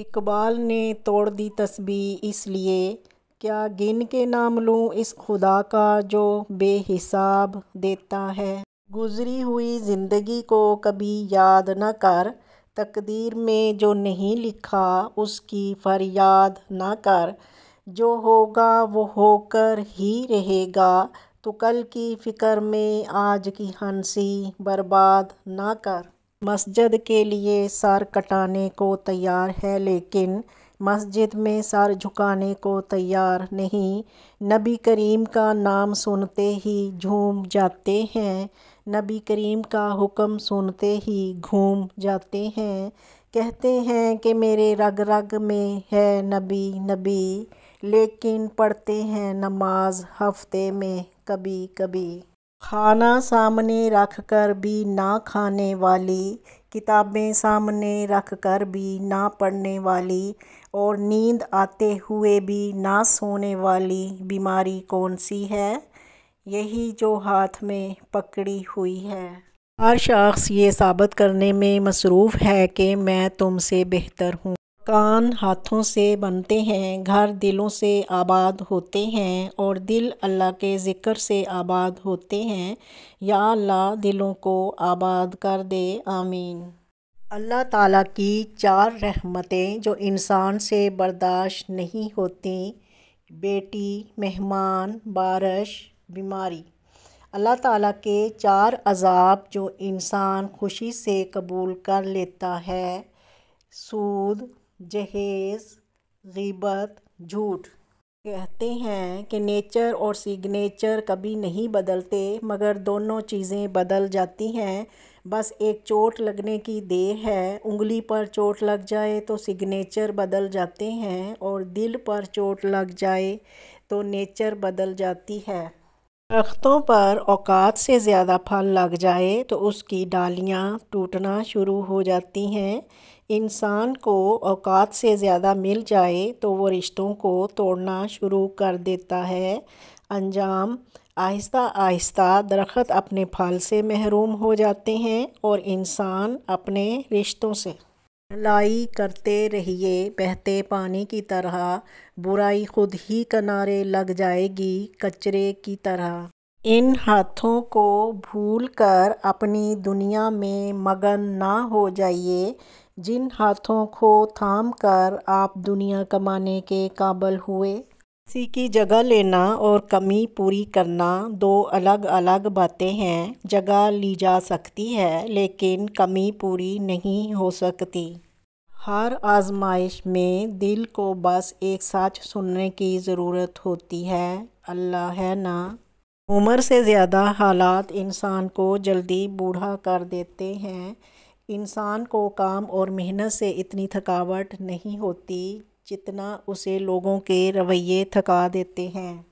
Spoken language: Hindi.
इकबाल ने तोड़ दी तस्बी इसलिए क्या गिन के नाम लूँ इस खुदा का जो बेहिसाब देता है गुजरी हुई ज़िंदगी को कभी याद न कर तकदीर में जो नहीं लिखा उसकी फरियाद न कर जो होगा वो होकर ही रहेगा तो कल की फ़िक्र में आज की हंसी बर्बाद ना कर मस्जिद के लिए सर कटाने को तैयार है लेकिन मस्जिद में सर झुकाने को तैयार नहीं नबी करीम का नाम सुनते ही झूम जाते हैं नबी करीम का हुक्म सुनते ही घूम जाते हैं कहते हैं कि मेरे रग रग में है नबी नबी लेकिन पढ़ते हैं नमाज हफ्ते में कभी कभी खाना सामने रख कर भी ना खाने वाली किताबें सामने रख कर भी ना पढ़ने वाली और नींद आते हुए भी ना सोने वाली बीमारी कौन सी है यही जो हाथ में पकड़ी हुई है हर शख्स ये साबित करने में मसरूफ़ है कि मैं तुमसे बेहतर हूँ कान हाथों से बनते हैं घर दिलों से आबाद होते हैं और दिल अल्लाह के ज़िक्र से आबाद होते हैं या अल्लाह दिलों को आबाद कर दे आमीन अल्लाह ताला की चार रहमतें जो इंसान से बर्दाश्त नहीं होती बेटी मेहमान बारिश बीमारी अल्लाह ताला के चार अजाब जो इंसान खुशी से कबूल कर लेता है सूद जहेज गीबत झूठ कहते हैं कि नेचर और सिग्नेचर कभी नहीं बदलते मगर दोनों चीज़ें बदल जाती हैं बस एक चोट लगने की देर है उंगली पर चोट लग जाए तो सिग्नेचर बदल जाते हैं और दिल पर चोट लग जाए तो नेचर बदल जाती है दरख्तों पर औकात से ज़्यादा फल लग जाए तो उसकी डालियाँ टूटना शुरू हो जाती हैं इंसान को औकात से ज़्यादा मिल जाए तो वो रिश्तों को तोड़ना शुरू कर देता है अंजाम आहिस्ता आहिस्ता दरख्त अपने फल से महरूम हो जाते हैं और इंसान अपने रिश्तों से लाई करते रहिए बहते पानी की तरह बुराई खुद ही किनारे लग जाएगी कचरे की तरह इन हाथों को भूल कर अपनी दुनिया में मगन ना हो जाइए जिन हाथों को थाम कर आप दुनिया कमाने के काबल हुए किसी की जगह लेना और कमी पूरी करना दो अलग अलग बातें हैं जगह ली जा सकती है लेकिन कमी पूरी नहीं हो सकती हर आजमाइश में दिल को बस एक साथ सुनने की ज़रूरत होती है अल्लाह है ना उम्र से ज़्यादा हालात इंसान को जल्दी बूढ़ा कर देते हैं इंसान को काम और मेहनत से इतनी थकावट नहीं होती जितना उसे लोगों के रवैये थका देते हैं